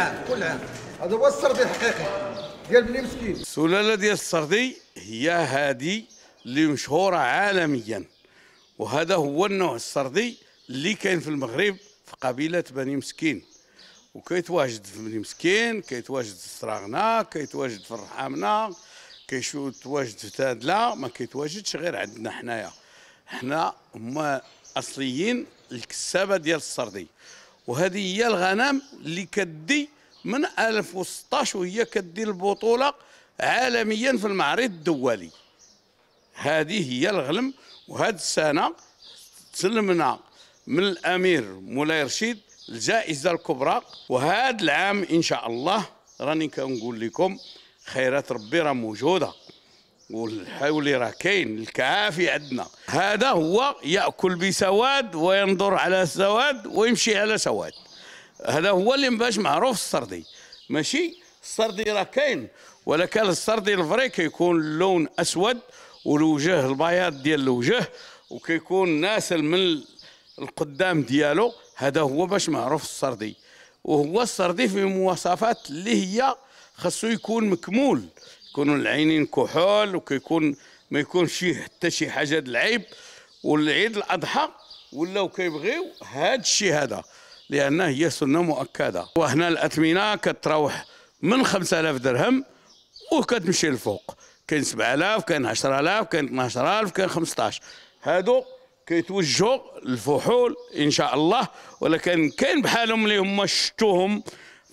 عام كل عام هذا هو السردي الحقيقي ديال بني مسكين السلاله ديال السردي هي هذه اللي مشهوره عالميا وهذا هو النوع السردي اللي كاين في المغرب في قبيله بني مسكين وكيتواجد في بني مسكين كيتواجد في سراغنا كيتواجد في الرحامنا كيتواجد في تادله ما كيتواجدش غير عندنا حنايا حنا هما اصليين الكسابه ديال السردي وهذه هي الغنم اللي كدي من 2016 وهي كدير البطوله عالميا في المعرض الدولي هذه هي الغلم وهذه السنه تسلمنا من الامير مولاي رشيد الجائزه الكبرى وهذا العام ان شاء الله راني كنقول لكم خيرات ربي راه موجوده والحول راه كاين الكافي عندنا هذا هو ياكل بسواد وينظر على سواد ويمشي على سواد هذا هو اللي باش معروف السردي ماشي السردي راه كاين ولكن السردي الفري كيكون اللون اسود والوجه البياض ديال الوجه وكيكون ناسل من القدام ديالو هذا هو باش معروف السردي وهو السردي في مواصفات اللي هي خاصو يكون مكمول يكونوا العينين كحول وكيكون ما يكونش شي حتى شي حاجه العيب والعيد الاضحى ولاو كيبغيو هاد الشيء هذا لأنه هي سنة مؤكدة وهنا الأثمنة كتروح من 5000 درهم وكتمشي للفوق كاين 7000 كاين 10000 كاين 12000 كاين 15 هادو كيتوجهوا للفحول ان شاء الله ولكن كاين بحالهم اللي هما شتوهم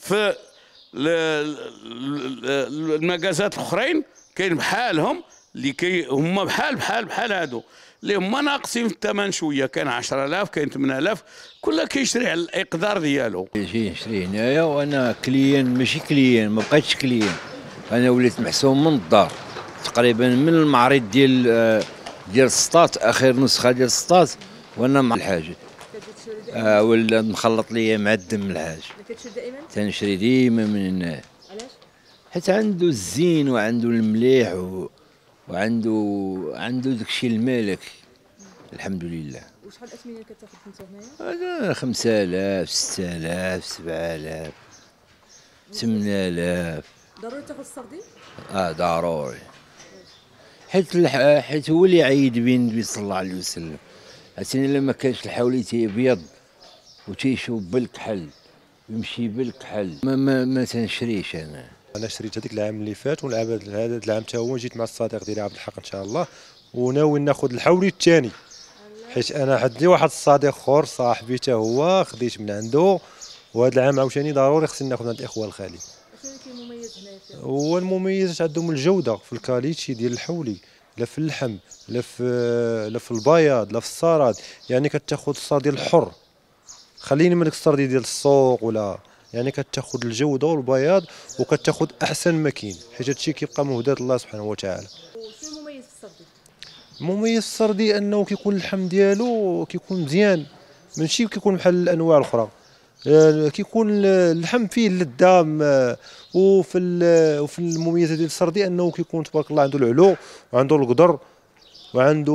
في المجازات الاخرين كاين بحالهم كي هما بحال بحال بحال هادو اللي هما ناقصين في الثمن شويه كان 10000 كان 8000 كلها كيشري على الاقدار ديالو كيجي نشري هنايا وانا كليان ماشي كليان ما بقيتش كليان انا وليت محسوم من الدار تقريبا من المعرض ديال آه، ديال السطات اخر نسخه ديال السطات وانا مع الحاجه آه ولا مخلط ليا مع الدم الحاج تنشري ديما من هنا علاش حيت عنده الزين وعنده المليح و... وعنده عنده داكشي المالك الحمد لله وشحال الاثمنه كتاخذ انت هنايا؟ انا 5000 6000 7000 8000 ضروري تاخذ السردين؟ اه ضروري حيت حيت هو اللي عيد بين النبي صلى الله عليه وسلم عرفتيني ما كانش الحولي تيبيض وتيشوف بالكحل يمشي بالكحل ما ما, ما تنشريش انا انا شريت هذيك العام اللي فات ونلعب هذا العام حتى هو جيت مع الصديق ديالي عبد الحق ان شاء الله وناوي ناخذ الحولي الثاني حيت انا عندي واحد الصديق اخر صاحبي حتى هو خديت من عنده وهذا العام عاوتاني ضروري خصني ناخذ عند الاخوه الخالي هو المميز عندهم الجوده في الكاليتي ديال الحولي لا في اللحم لا في لا في البياض لا في الصراد يعني كتاخذ الصاد ديال الحر خليني من ديك الصار ديال السوق ولا يعني كتاخذ الجوده والبياض وكتاخذ احسن ما كاين حيت هادشي كيبقى مهداه الله سبحانه وتعالى المميز في السردي المميز في السردي انه كيكون اللحم ديالو كيكون مزيان ماشي كيكون بحال الانواع الاخرى آه، كيكون اللحم فيه اللذه آه، وفي وفي المميزه ديال السردي انه كيكون تبارك الله عنده العلو وعنده القدر وعنده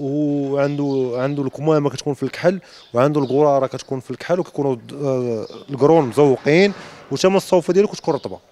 وعنده عنده الكمامه كتكون في الكحل وعنده القراره كتكون في الكحل وكيكونوا آه، القرون مزوقين وتما الصوفه ديالو كتكون رطبه